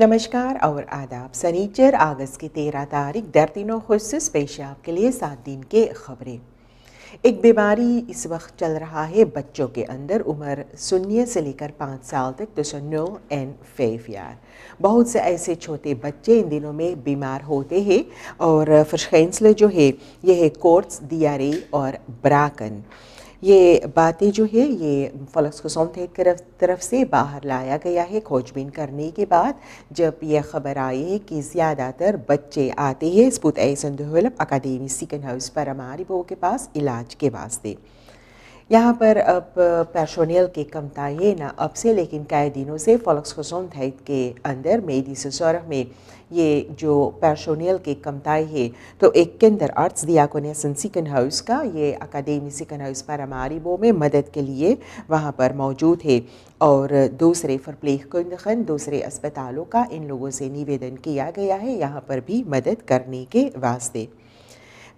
नमस्कार और आदाब सनीचर अगस्त की तेरह तारीख दर तीनों खुशस पेश आपके लिए सात दिन के खबरें एक बीमारी इस वक्त चल रहा है बच्चों के अंदर उम्र शून्य से लेकर पाँच साल तक तो सुनो एंड फेफियार बहुत से ऐसे छोटे बच्चे इन दिनों में बीमार होते हैं और फ्रशेंसले जो है यह है कोर्ट्स दियारे और ब्राकन ये बातें जो है ये फलक्स खसोम तरफ तरफ से बाहर लाया गया है खोजबीन करने के बाद जब यह खबर आई है कि ज़्यादातर बच्चे आते हैं स्पुत ऐसन अकादेवी सिकन हाउस पर हमारी बहू के पास इलाज के वास्ते यहाँ पर अब पैशोनियल की कमताएँ ना अब से लेकिन कई दिनों से फॉलक्सोसोन थाइट के अंदर मेरी सौरभ में ये जो पैशोनियल की कमताएँ है तो एक केंद्र आर्ट्स दियाकोनेसन सिकन हाउस का ये अकादमी सिकन हाउस पर हमारीबो में मदद के लिए वहाँ पर मौजूद है और दूसरे फरप्लेख कुंदन दूसरे अस्पतालों का इन लोगों से निवेदन किया गया है यहाँ पर भी मदद करने के वास्ते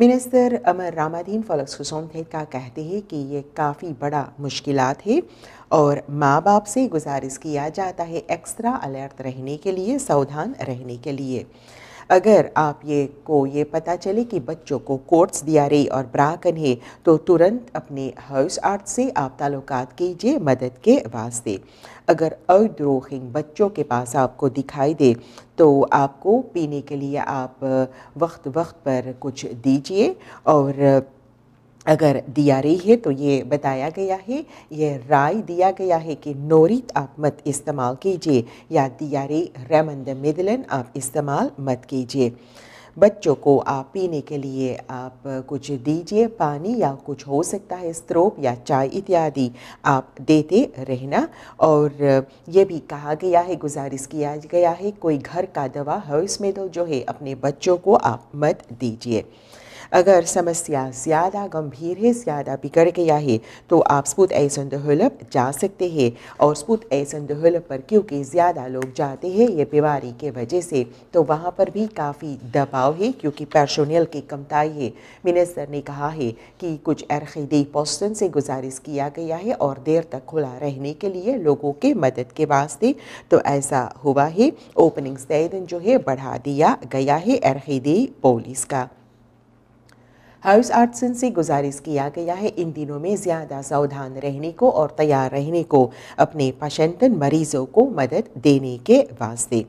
मिनिस्टर अमर रामाधीन फलक्सुसोन का कहते हैं कि ये काफ़ी बड़ा मुश्किल है और माँ बाप से गुजारिश किया जाता है एक्स्ट्रा अलर्ट रहने के लिए सावधान रहने के लिए अगर आप ये को ये पता चले कि बच्चों को कोर्ट्स दिया रही और ब्राकन है तो तुरंत अपने हाउस आर्ट से आप ताल्लुक कीजिए मदद के वास्ते अगर अद्रोहिंग बच्चों के पास आपको दिखाई दे तो आपको पीने के लिए आप वक्त वक्त पर कुछ दीजिए और अगर दिया रही है तो ये बताया गया है ये राय दिया गया है कि नोरित आप मत इस्तेमाल कीजिए या दिया रही रेमंद मिदलन आप इस्तेमाल मत कीजिए बच्चों को आप पीने के लिए आप कुछ दीजिए पानी या कुछ हो सकता है स्त्रोप या चाय इत्यादि आप देते रहना और ये भी कहा गया है गुजारिश किया गया है कोई घर का दवा है उसमें तो जो है अपने बच्चों को आप मत दीजिए अगर समस्या ज़्यादा गंभीर है ज़्यादा बिगड़ गया है तो आप स्पूत एसंद जा सकते हैं और स्पूत ऐसन पर क्योंकि ज़्यादा लोग जाते हैं ये बीमारी के वजह से तो वहाँ पर भी काफ़ी दबाव है क्योंकि पर्सोनल की कमताई है मिनिस्टर ने कहा है कि कुछ अरखीदी पोस्टन से गुजारिश किया गया है और देर तक खुला रहने के लिए लोगों के मदद के वास्ते तो ऐसा हुआ है ओपनिंग दिन जो है बढ़ा दिया गया है अरखीदी पोलिस का हाउस आर्टसन से गुजारिश किया गया है इन दिनों में ज़्यादा सावधान रहने को और तैयार रहने को अपने पशंतन मरीजों को मदद देने के वास्ते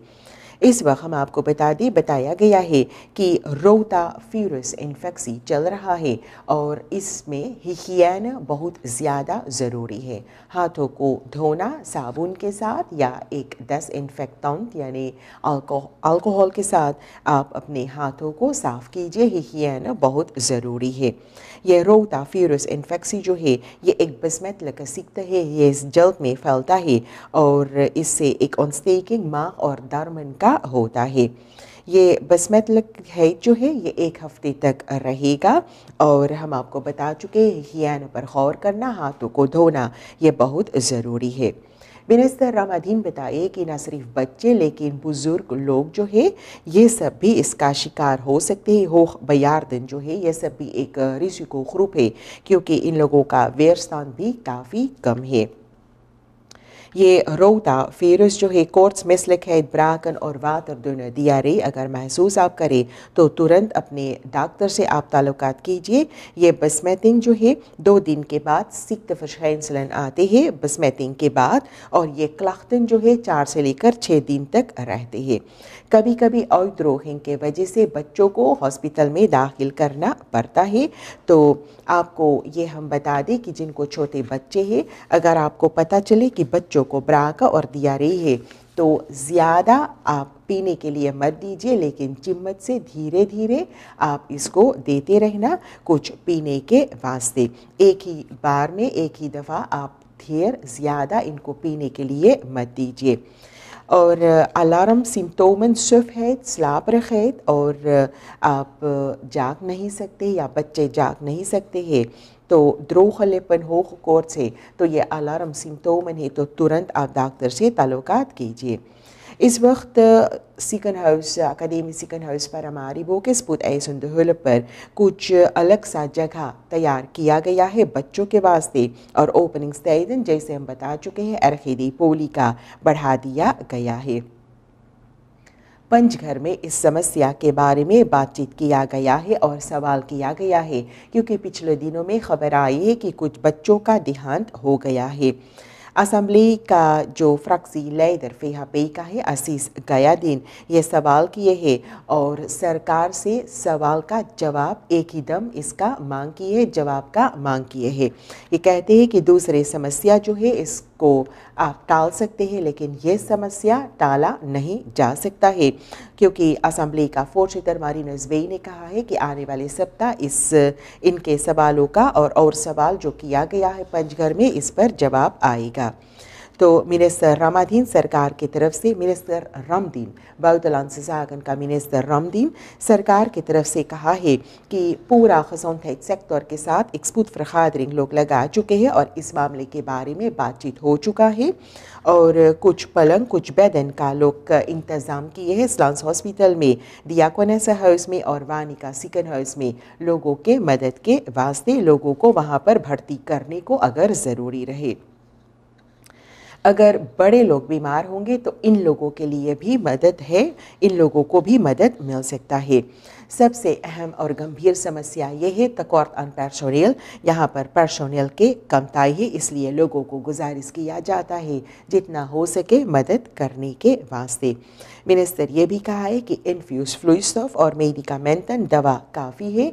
इस वक्त हम आपको बता दें बताया गया है कि रोता फ्यूरस इन्फेक्सी चल रहा है और इसमें हिगियन बहुत ज़्यादा ज़रूरी है हाथों को धोना साबुन के साथ या एक दस इन्फेक्टेंट यानी अल्कोहल के साथ आप अपने हाथों को साफ़ कीजिए हिगियन बहुत ज़रूरी है यह रोता फ्यूरस इन्फेक्सी जो है ये एक बसमत लकसिक्त है ये इस जल्द में फैलता है और इससे एक ऑनस्टेकिंग माँ और दारमन का का होता है ये बसमत है जो है ये एक हफ्ते तक रहेगा और हम आपको बता चुके हियान पर गौर करना हाथों को धोना ये बहुत ज़रूरी है बिनस्तर रामाधीन बताए कि न सिर्फ बच्चे लेकिन बुज़ुर्ग लोग जो है ये सब भी इसका शिकार हो सकते हैं हो दिन जो है ये सब भी एक रिस्क ग्रुप है क्योंकि इन लोगों का स्थान भी काफ़ी कम है ये रोता फेरस जो है कोर्ट्स मिसलिक है ब्राकन और वात और दोनों दिया अगर महसूस आप करें तो तुरंत अपने डॉक्टर से आप ताल्लुक कीजिए ये बसमैथिंग जो है दो दिन के बाद सिक्त फशैंसलन आते हैं बसमैथिंग के बाद और ये क्लाख्तन जो है चार से लेकर छः दिन तक रहते हैं कभी कभी और के वजह से बच्चों को हॉस्पिटल में दाखिल करना पड़ता है तो आपको ये हम बता दें कि जिनको छोटे बच्चे हैं अगर आपको पता चले कि बच्चों बच्चों को ब्राक और रही है तो ज़्यादा आप पीने के लिए मत दीजिए लेकिन चिम्मच से धीरे धीरे आप इसको देते रहना कुछ पीने के वास्ते एक ही बार में एक ही दफ़ा आप ढेर ज़्यादा इनको पीने के लिए मत दीजिए और अलार्म सिम्टोमन सुफ है स्लाप रख और आप जाग नहीं सकते या बच्चे जाग नहीं सकते हैं तो द्रोहल लेपन हो कोर से तो ये अलार्म सिम्टोम है तो तुरंत आप डॉक्टर से तलुकात कीजिए इस वक्त सिकन हाउस अकेडमी सिकन हाउस पर हमारी बो पुत ऐसुंद हुल्प पर कुछ अलग सा जगह तैयार किया गया है बच्चों के वास्ते और ओपनिंग दिन जैसे हम बता चुके हैं अरखेदी पोली का बढ़ा दिया गया है पंचघर में इस समस्या के बारे में बातचीत किया गया है और सवाल किया गया है क्योंकि पिछले दिनों में खबर आई है कि कुछ बच्चों का देहांत हो गया है असम्बली का जो फ्रक्सी लैदर फेहा पे का है असीस दिन ये सवाल किए हैं और सरकार से सवाल का जवाब एक ही दम इसका मांग किए जवाब का मांग किए है ये कहते हैं कि दूसरे समस्या जो है इस को आप टाल सकते हैं लेकिन ये समस्या टाला नहीं जा सकता है क्योंकि असम्बली का फोर्शितर मारिन रिजवेई ने कहा है कि आने वाले सप्ताह इस इनके सवालों का और और सवाल जो किया गया है पंचघर में इस पर जवाब आएगा तो मिनिस्टर Ramadin सरकार की तरफ से मिनिस्टर रामदीन बाउतलान सजागन का मिनिस्टर रामदीन सरकार की तरफ से कहा है कि पूरा खजौन थैक सेक्टर के साथ एक्सपूत फरखादरिंग लोग लगा चुके हैं और इस मामले के बारे में बातचीत हो चुका है और कुछ पलंग कुछ बेदन का लोग इंतज़ाम किए हैं स्लांस हॉस्पिटल में दियाकोनेसा हाउस में और वानिका सिकन हाउस में लोगों के मदद के वास्ते लोगों को वहाँ पर भर्ती करने को अगर ज़रूरी रहे अगर बड़े लोग बीमार होंगे तो इन लोगों के लिए भी मदद है इन लोगों को भी मदद मिल सकता है सबसे अहम और गंभीर समस्या ये है तकौरत अन पर्सोनेल यहाँ पर पर्सोनेल के कमताई है इसलिए लोगों को गुजारिश किया जाता है जितना हो सके मदद करने के वास्ते मिनिस्टर ये भी कहा है कि इन्फ्यूज फ्लूसॉफ और मेडिकामेंटन दवा काफ़ी है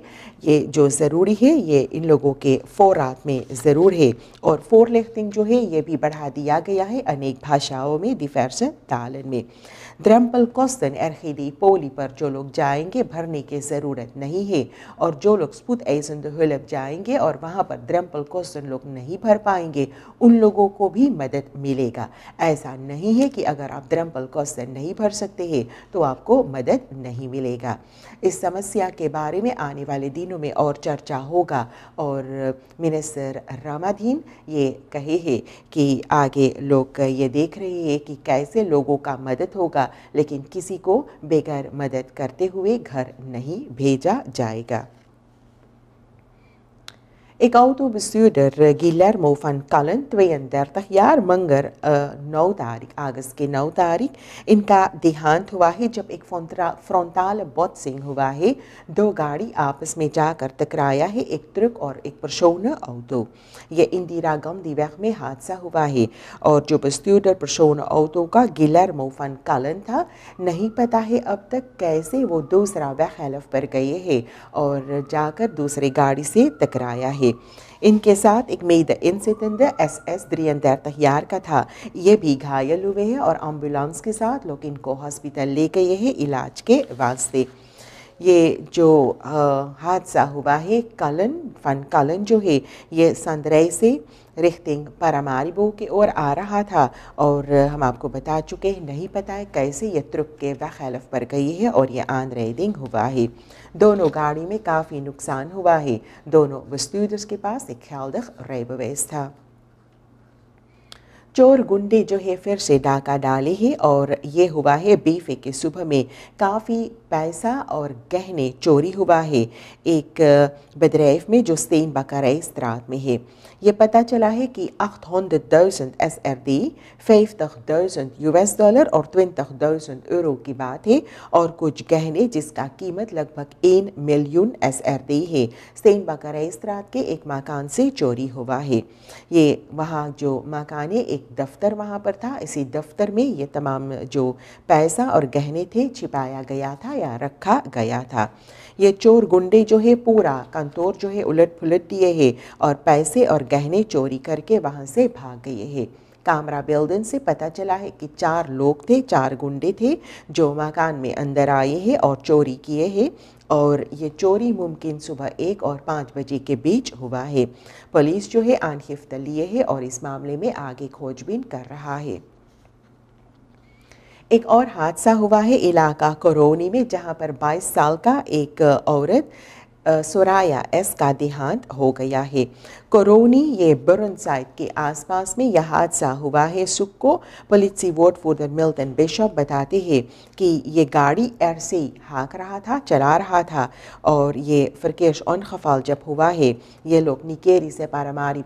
ये जो ज़रूरी है ये इन लोगों के फोरात में ज़रूर है और फोर लिफ्टिंग जो है ये भी बढ़ा दिया गया है अनेक भाषाओं में दिफेरसन तालन में द्रम्पल कोस्तन ergd पोली पर जो लोग जाएंगे भरने की ज़रूरत नहीं है और जो लोग स्पुत एजन जाएंगे और वहाँ पर द्रम्पल कोस्तन लोग नहीं भर पाएंगे उन लोगों को भी मदद मिलेगा ऐसा नहीं है कि अगर आप द्रम्पल कोस्तन नहीं भर सकते हैं तो आपको मदद नहीं मिलेगा इस समस्या के बारे में आने वाले दिनों में और चर्चा होगा और मिनिस्टर रामाधीन ये कहे हैं कि आगे लोग ये देख रहे हैं कि कैसे लोगों का मदद होगा लेकिन किसी को बगैर मदद करते हुए घर नहीं भेजा जाएगा Ik autobestuurder eh, Guillermo van Kallen, 32 jaar, मंगर नौ तारीख अगस्त के नौ तारीख इनका देहांत हुआ है जब एक फ्रंटाल बॉक्सिंग हुआ है दो गाड़ी आपस में जाकर टकराया है एक ट्रक और एक परसोना ऑटो ये इंदिरा गांधी वैग में हादसा हुआ है और जो बस्तूडर परसोना ऑटो का गिलरमो फन कालन था नहीं पता है अब तक कैसे वो दूसरा वैग हेलफ पर गए है और जाकर दूसरे गाड़ी से टकराया है इनके साथ एक मेद इंसितंद एस एस द्रियंदर तहियार का था ये भी घायल हुए हैं और एम्बुलेंस के साथ लोग इनको हॉस्पिटल ले गए हैं इलाज के वास्ते ये जो हादसा हुआ है कलन फन कलन जो है ये संदरई से रिख्तिंग पारामारिबो की ओर आ रहा था और हम आपको बता चुके हैं नहीं पता है कैसे ये तुर्क के वैलफ पर गई है और ये आन रेडिंग हुआ है दोनों गाड़ी में काफ़ी नुकसान हुआ है दोनों वस्तुद के पास एक ख्याल रेबवेज था चोर गुंडे जो है फिर से डाका डाले हैं और ये हुआ है बीफे के सुबह में काफ़ी पैसा और गहने चोरी हुआ है एक बदरैफ में जो सेन बकारा इस्तरात में है ये पता चला है कि अख्त तख SRD, यू एस डॉलर और दर्जेंट यूरो की बात है और कुछ गहने जिसका कीमत लगभग एन मिलियन एस डी है सेन बकारा इसत के एक मकान से चोरी हुआ है ये वहाँ जो मकान है एक दफ्तर वहाँ पर था इसी दफ्तर में ये तमाम जो पैसा और गहने थे छिपाया गया था छुपाया रखा गया था ये चोर गुंडे जो है पूरा कंतोर जो है उलट पुलट दिए है और पैसे और गहने चोरी करके वहाँ से भाग गए है कामरा बिल्डिंग से पता चला है कि चार लोग थे चार गुंडे थे जो मकान में अंदर आए हैं और चोरी किए हैं और ये चोरी मुमकिन सुबह एक और पाँच बजे के बीच हुआ है पुलिस जो है आनखिफ्त लिए है और इस मामले में आगे खोजबीन कर रहा है एक और हादसा हुआ है इलाका कोरोनी में जहां पर 22 साल का एक औरत सोराया एस का देहांत हो गया है कोरोनी ये बुरन साइड के आसपास में यह हादसा हुआ है सुख को police vote for the Milton Bishop बताते हैं कि ये गाड़ी एर से हाँक रहा था चला रहा था और ये फरकेश खफाल जब हुआ है ये लोग निकेरी से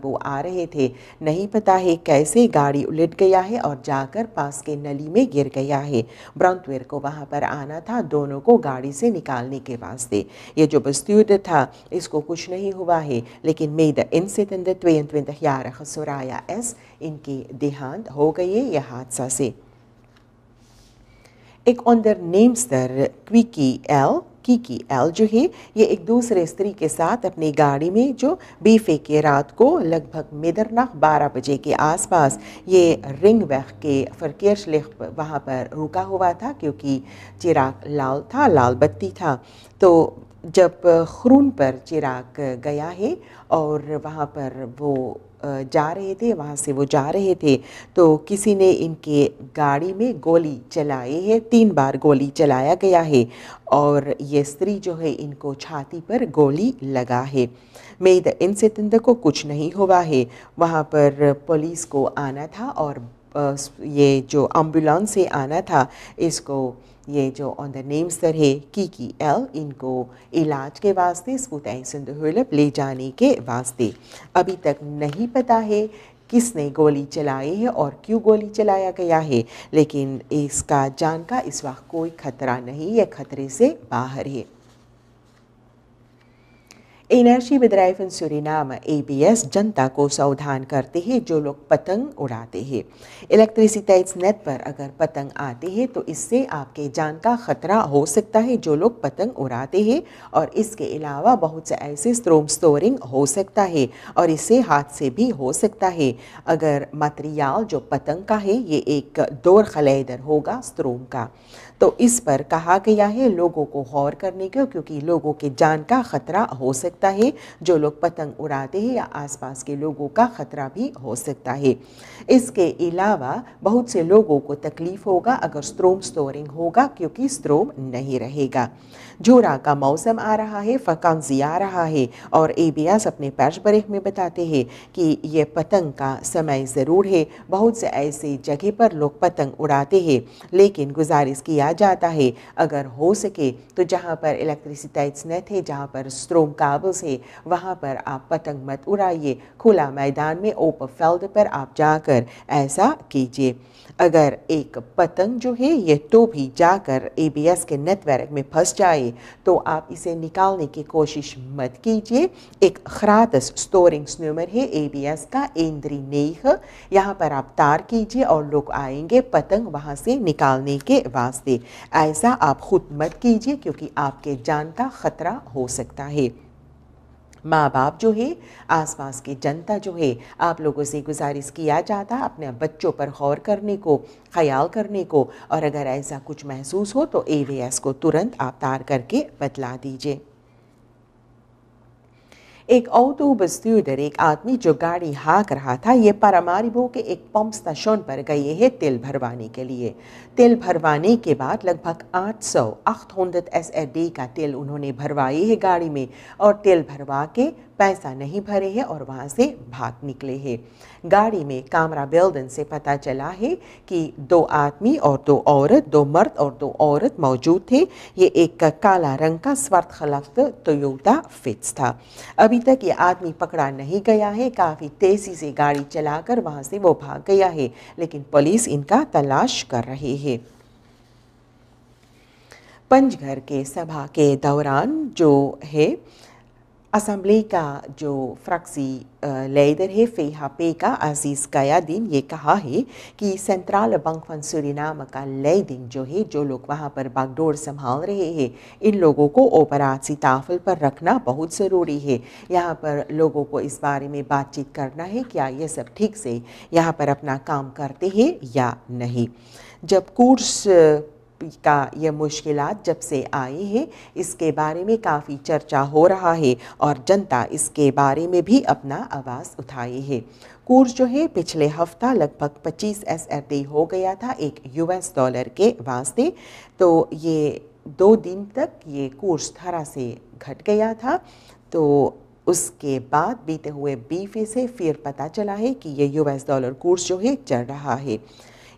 वो आ रहे थे नहीं पता है कैसे गाड़ी उलट गया है और जाकर पास के नली में गिर गया है ब्राउनवेयर को वहाँ पर आना था दोनों को गाड़ी से निकालने के वास्ते ये जो बस्ती युद्ध था इसको कुछ नहीं हुआ है लेकिन मेद इंसितंद त्वेंत यार खसुराया एस इनकी देहांत हो गई है यह हादसा से एक ऑनदर नेम्स दर क्विकी एल की की एल जो है ये एक दूसरे स्त्री के साथ अपनी गाड़ी में जो बीफे के रात को लगभग मेदरनाक 12 बजे के आसपास ये रिंग वह के फरकेश लिख वहाँ पर रुका हुआ था क्योंकि चिराग लाल था लाल बत्ती था तो जब खरून पर चिराग गया है और वहाँ पर वो जा रहे थे वहाँ से वो जा रहे थे तो किसी ने इनके गाड़ी में गोली चलाई है तीन बार गोली चलाया गया है और ये स्त्री जो है इनको छाती पर गोली लगा है मेद इनसे तिंद को कुछ नहीं हुआ है वहाँ पर पुलिस को आना था और ये जो एम्बुलेंस से आना था इसको ये जो ऑन द नेम सर है की की एल इनको इलाज के वास्ते स्कूताई सिंधुलप ले जाने के वास्ते अभी तक नहीं पता है किसने गोली चलाई है और क्यों गोली चलाया गया है लेकिन इसका जान का इस वक्त कोई खतरा नहीं है खतरे से बाहर है एनर्जी ए बी एस जनता को सावधान करते हैं जो लोग पतंग उड़ाते हैं इलेक्ट्रिसिटाइज पर अगर पतंग आते हैं तो इससे आपके जान का खतरा हो सकता है जो लोग पतंग उड़ाते हैं और इसके अलावा बहुत से ऐसे स्ट्रोम स्टोरिंग हो सकता है और इससे हाथ से भी हो सकता है अगर मटेरियल जो पतंग का है ये एक दौर खलैदर होगा स्ट्रोम का तो इस पर कहा गया है लोगों को गौर करने का क्योंकि लोगों के जान का खतरा हो सकता सकता है जो लोग पतंग उड़ाते हैं या आसपास के लोगों का खतरा भी हो सकता है इसके अलावा बहुत से लोगों को तकलीफ होगा अगर स्ट्रोम स्टोरिंग होगा क्योंकि स्ट्रोम नहीं रहेगा जोरा का मौसम आ रहा है फकानजी आ रहा है और एस अपने पैश बरेख में बताते हैं कि ये पतंग का समय ज़रूर है बहुत से ऐसे जगह पर लोग पतंग उड़ाते हैं लेकिन गुजारिश किया जाता है अगर हो सके तो जहाँ पर इलेक्ट्रिसिटाइट्स नेट है जहाँ पर स्ट्रोम काबल्स है वहाँ पर आप पतंग मत उड़ाइए खुला मैदान में ओप फेल्ड पर आप जाकर ऐसा कीजिए अगर एक पतंग जो है ये तो भी जाकर एबीएस के नेटवर्क में फंस जाए जाए तो आप इसे निकालने की कोशिश मत कीजिए एक खरातस स्टोरिंग्स नंबर है एबीएस का इंद्री नेह यहाँ पर आप तार कीजिए और लोग आएंगे पतंग वहाँ से निकालने के वास्ते ऐसा आप खुद मत कीजिए क्योंकि आपके जान का ख़तरा हो सकता है माँ बाप जो है आसपास की जनता जो है आप लोगों से गुजारिश किया जाता अपने बच्चों पर गौर करने को ख्याल करने को और अगर ऐसा कुछ महसूस हो तो ए को तुरंत आप तार करके बतला दीजिए एक औतूबस्तूडर एक आदमी जो गाड़ी हाँक रहा था ये परमारिबो के एक पंप स्टेशन पर गए हैं तेल भरवाने के लिए तेल भरवाने के बाद लगभग 800 सौ अख्त एस का तेल उन्होंने भरवाई है गाड़ी में और तेल भरवा के पैसा नहीं भरे है और वहाँ से भाग निकले है गाड़ी में कामरा बेल्डन से पता चला है कि दो आदमी और दो औरत दो मर्द और दो औरत मौजूद थे ये एक काला रंग का स्वर्थ खलक्त टोयोटा फिट्स था अभी तक ये आदमी पकड़ा नहीं गया है काफ़ी तेज़ी से गाड़ी चलाकर वहाँ से वो भाग गया है लेकिन पुलिस इनका तलाश कर रही है पंचघर के सभा के दौरान जो है असम्बली का जो फ्रक्सी लेदर है फेहा पे का अजीज़ कयादीन ये कहा है कि सेंट्रल बंक फंसूरी नाम का लेदिन जो है जो लोग वहाँ पर बागडोर संभाल रहे हैं इन लोगों को ओपरासी ताफल पर रखना बहुत ज़रूरी है यहाँ पर लोगों को इस बारे में बातचीत करना है क्या ये सब ठीक से यहाँ पर अपना काम करते हैं या नहीं जब कोर्स का यह मुश्किल जब से आई हैं इसके बारे में काफ़ी चर्चा हो रहा है और जनता इसके बारे में भी अपना आवाज़ उठाई है कूर्स जो है पिछले हफ्ता लगभग 25 एस हो गया था एक यूएस डॉलर के वास्ते तो ये दो दिन तक ये कोर्स धारा से घट गया था तो उसके बाद बीते हुए बीफे से फिर पता चला है कि ये यूएस डॉलर कोर्स जो है चढ़ रहा है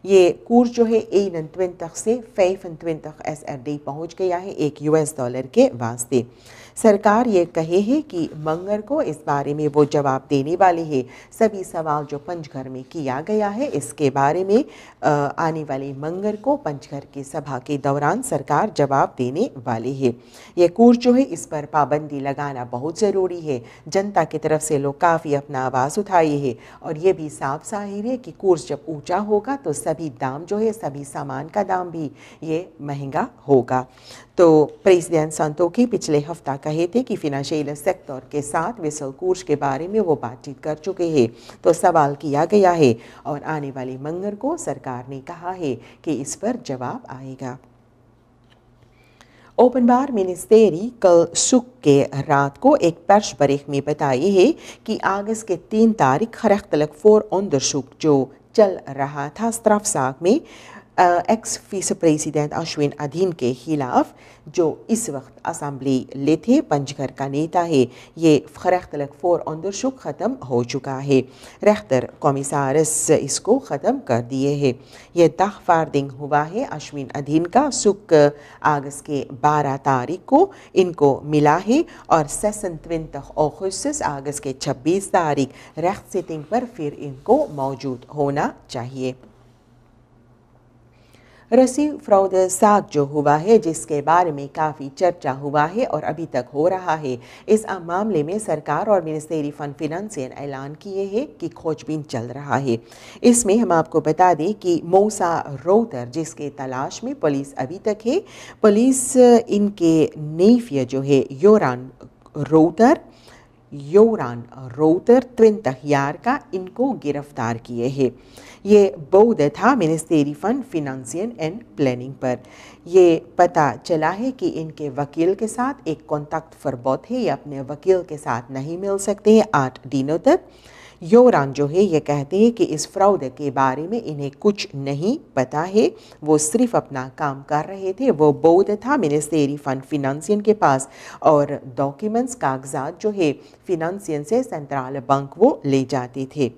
ये कूर्स जो है ए ट्वेंटक से फ़ैफ ट्वेंटक एस एट डी पहुँच गया है एक यूएस डॉलर के वास्ते सरकार ये कहे है कि मंगर को इस बारे में वो जवाब देने वाले है सभी सवाल जो पंचघर में किया गया है इसके बारे में आने वाले मंगर को पंचघर की सभा के दौरान सरकार जवाब देने वाली है ये कोर्ट जो है इस पर पाबंदी लगाना बहुत ज़रूरी है जनता की तरफ से लोग काफ़ी अपना आवाज़ उठाई है और ये भी साफ जाहिर है कि कूर्स जब ऊंचा होगा तो सभी दाम जो है सभी सामान का दाम भी ये महंगा होगा तो प्रेसिडेंट संतों की पिछले हफ्ता कहे थे कि फिनांशियल सेक्टर के साथ विसल कोर्स के बारे में वो बातचीत कर चुके हैं तो सवाल किया गया है और आने वाले मंगल को सरकार ने कहा है कि इस पर जवाब आएगा ओपन बार मिनिस्टेरी कल सुख के रात को एक पर्श बरेख में बताई है कि अगस्त के तीन तारीख खरख तलक फोर ऑन द जो चल रहा था स्त्राफ साग में एक्स फीस प्रेसिडेंट अश्विन अधीन के खिलाफ जो इस वक्त असम्बली लेथे पंचघर का नेता है ये खरख्तलक फोर शुक ख़त्म हो चुका है रहतर कॉमिसारस इसको ख़त्म कर दिए है यह दाह फारदिंग हुआ है अश्विन अधीन का सुख अगस्त के बारह तारीख को इनको मिला है और सेसन त्विन तखस के छब्बीस तारीख रेख सिटिंग पर फिर इनको मौजूद होना चाहिए रसी फ्रौद साग जो हुआ है जिसके बारे में काफ़ी चर्चा हुआ है और अभी तक हो रहा है इस मामले में सरकार और मिनिस्ट्री फन फिनंस ने ऐलान किए हैं कि खोजबीन चल रहा है इसमें हम आपको बता दें कि मौसा रोतर जिसके तलाश में पुलिस अभी तक है पुलिस इनके नेफिया जो है योरान रोतर योरान रोतर 30 यार का इनको गिरफ्तार किए हैं ये बौद्ध था ministry fund finance and planning पर ये पता चला है कि इनके वकील के साथ एक कॉन्टैक्ट फरबौत है ये अपने वकील के साथ नहीं मिल सकते हैं आठ दिनों तक योरान जो है ये कहते हैं कि इस फ्रॉड के बारे में इन्हें कुछ नहीं पता है वो सिर्फ अपना काम कर रहे थे वो बौद्ध था मिनिस्टेरी फंड फिनंसियन के पास और डॉक्यूमेंट्स कागजात जो है फिनंसियन से सेंट्रल बैंक वो ले जाते थे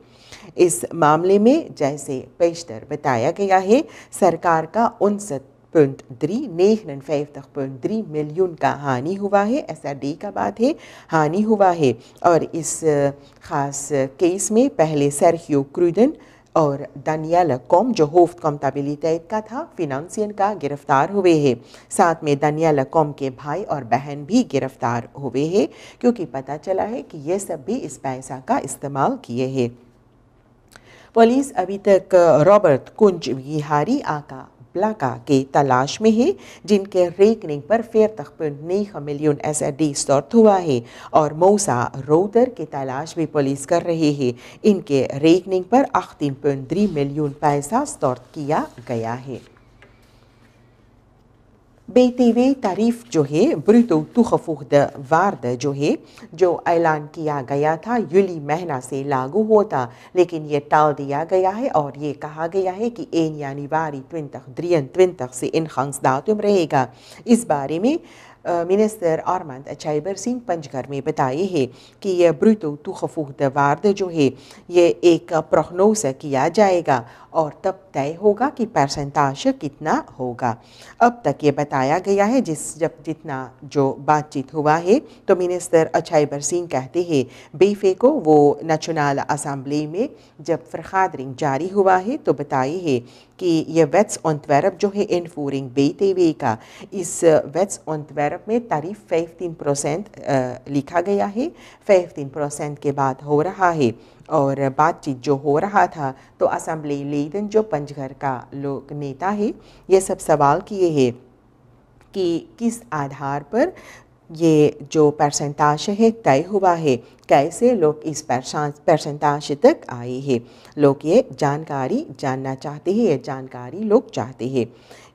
इस मामले में जैसे पेशतर बताया गया है सरकार का उनसठ 59.3 मिलियन का हानि हुआ है ऐसा डे का बात है हानि हुआ है और इस खास केस में पहले सरहियो क्रूडन और दानियाल कॉम जो होफ्त कॉम तबीली का था फिनंसियन का गिरफ्तार हुए हैं साथ में दानियाल कॉम के भाई और बहन भी गिरफ्तार हुए हैं क्योंकि पता चला है कि ये सब भी इस पैसा का इस्तेमाल किए हैं पुलिस अभी तक रॉबर्ट कुंज विहारी आका plaga के तलाश में है जिनके रेकनिंग पर 40,9 मिलियन एस डी दर्ज हुआ है और मौसा रोदर की तलाश भी पुलिस कर रही है इनके रेकनिंग पर 18.3 मिलियन पैसा दर्ज किया गया है बेतवे जो है ब्रितो तुखफुद वार्द जो है जो ऐलान किया गया था यूली महीना से लागू होता लेकिन ये टाल दिया गया है और ये कहा गया है कि एन यानी वारी त्विन द्रियन त्विन से इन खंस दातुम रहेगा इस बारे में मिनिस्टर आरमंद अचैबर सिंह पंचगर में बताए है कि यह ब्रुतो तोहफुगद वार्द जो है ये एक प्रोग्नोस किया जाएगा और तब तय होगा कि परसेंटाज कितना होगा अब तक ये बताया गया है जिस जब जितना जो बातचीत हुआ है तो मिनिस्टर अचैबर सिंह कहते हैं बेफे को वो नेशनल असम्बली में जब फरखाद रिंग जारी हुआ है तो बताए है कि यह Jevets on जो है इन invoering का इस वेट्स wets ontwerप में तारीफ 15 परसेंट लिखा गया है 15 परसेंट के बाद हो रहा है और बातचीत जो हो रहा था तो असम्बली लेदन जो पंचघर का लोक नेता है ये सब सवाल किए है कि किस आधार पर ये जो परसेंटाज है तय हुआ है कैसे लोग इस परसेंटाज तक आए हैं लोग ये जानकारी जानना चाहते हैं ये जानकारी लोग चाहते हैं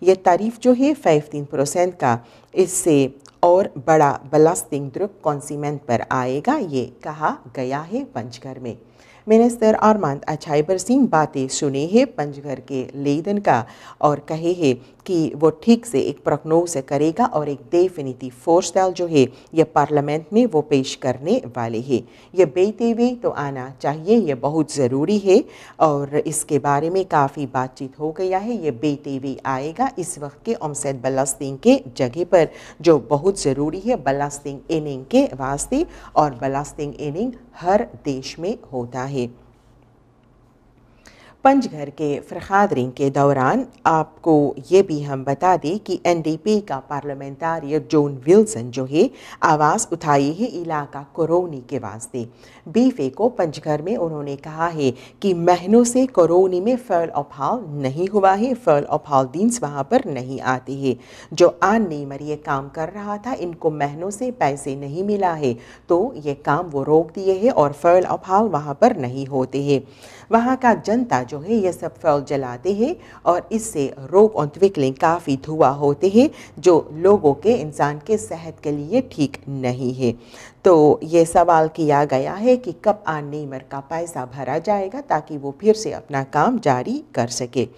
ये तारीफ जो है फाइफ्टीन परसेंट का इससे और बड़ा बलास्टिंग द्रुप कॉन्सीमेंट पर आएगा ये कहा गया है पंचकर में मिनिस्टर आरमांद अचाइबर सिंह बातें सुने हैं पंचघर के लेदन का और कहे हैं कि वो ठीक से एक प्रोग्नोज करेगा और एक डेफिनेटिव फोर्स्टल जो है यह पार्लियामेंट में वो पेश करने वाले हैं यह बेते हुए तो आना चाहिए यह बहुत ज़रूरी है और इसके बारे में काफ़ी बातचीत हो गया है यह बेते हुए आएगा इस वक्त के ओमसैद बलास्तिंग के जगह पर जो बहुत ज़रूरी है बलास्तिंग इनिंग के वास्ते और बलास्तिंग इनिंग हर देश में होता है आहे पंचघर के फरखादरिंग के दौरान आपको ये भी हम बता दें कि एनडीपी का पार्लियामेंटारी जोन विल्सन जो है आवाज़ उठाई है इलाका कोरोनी के वास्ते बीफे को पंचघर में उन्होंने कहा है कि महीनों से कोरोनी में फल और नहीं हुआ है फल और फाल दीन्स वहाँ पर नहीं आते हैं जो आन नीमर ये काम कर रहा था इनको महीनों से पैसे नहीं मिला है तो ये काम वो रोक दिए है और फल और वहाँ पर नहीं होते हैं वहाँ का जनता जो जो है ये सब फल जलाते हैं और इससे रोग और त्विकलें काफ़ी धुआं होते हैं जो लोगों के इंसान के सेहत के लिए ठीक नहीं है तो ये सवाल किया गया है कि कब आ नीमर का पैसा भरा जाएगा ताकि वो फिर से अपना काम जारी कर सके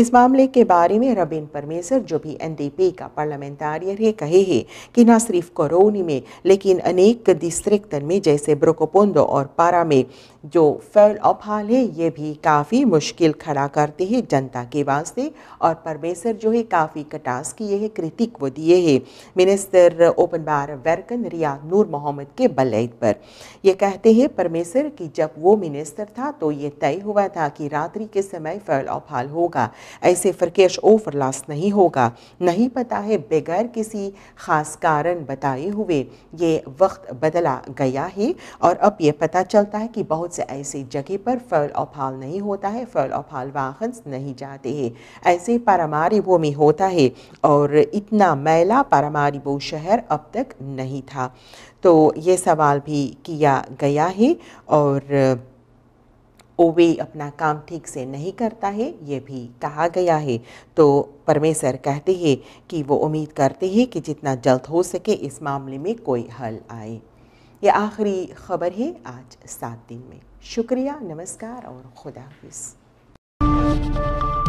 इस मामले के बारे में रबिन परमेसर जो भी एनडीपी का पार्लियामेंटारियर है कहे है कि न सिर्फ कोरोनी में लेकिन अनेक डिस्ट्रिक्टन में जैसे ब्रोकोपोंदो और पारा में जो फैल और है ये भी काफ़ी मुश्किल खड़ा करते हैं जनता के वास्ते और परमेसर जो है काफ़ी कटास किए है कृतिक वो दिए है मिनिस्टर ओपन बार वर्कन रिया नूर मोहम्मद के बलैद पर यह कहते हैं परमेसर कि जब वो मिनिस्टर था तो ये तय हुआ था कि रात्रि के समय फैल और होगा ऐसे ओ ओवरलास नहीं होगा नहीं पता है बगैर किसी ख़ास कारण बताए हुए ये वक्त बदला गया है और अब ये पता चलता है कि बहुत से ऐसे जगह पर फल और फाल नहीं होता है फल और फाल वाहन नहीं जाते हैं ऐसे पारामारी भूमि होता है और इतना मैला पारामारी वो शहर अब तक नहीं था तो ये सवाल भी किया गया है और वे अपना काम ठीक से नहीं करता है ये भी कहा गया है तो परमेश्वर कहते हैं कि वो उम्मीद करते हैं कि जितना जल्द हो सके इस मामले में कोई हल आए ये आखिरी खबर है आज सात दिन में शुक्रिया नमस्कार और खुदा